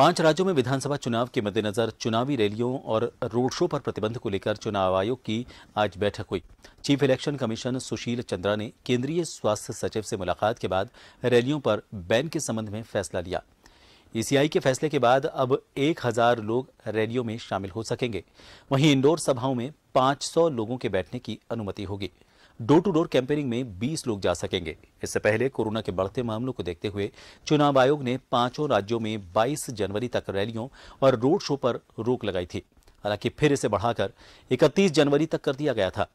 पांच राज्यों में विधानसभा चुनाव के मद्देनजर चुनावी रैलियों और रोड शो पर प्रतिबंध को लेकर चुनाव आयोग की आज बैठक हुई chief election commission Sushil Chandra ने केंद्रीय स्वास्थ्य सचिव से मुलाकात के बाद रैलियों पर बैन के संबंध में फैसला लिया ईसीआई e के फैसले के बाद अब एक हजार लोग रैलियों में शामिल हो सकेंगे वहीं इंडोर सभाओं में 500 लोगों के बैठने की अनुमति होगी डोर टू डोर कैंपेनिंग में 20 लोग जा सकेंगे इससे पहले कोरोना के बढ़ते मामलों को देखते हुए चुनाव आयोग ने पांचों राज्यों में 22 जनवरी तक रैलियों और रोड शो पर रोक लगाई थी हालांकि फिर इसे बढ़ाकर 31 जनवरी तक कर दिया गया था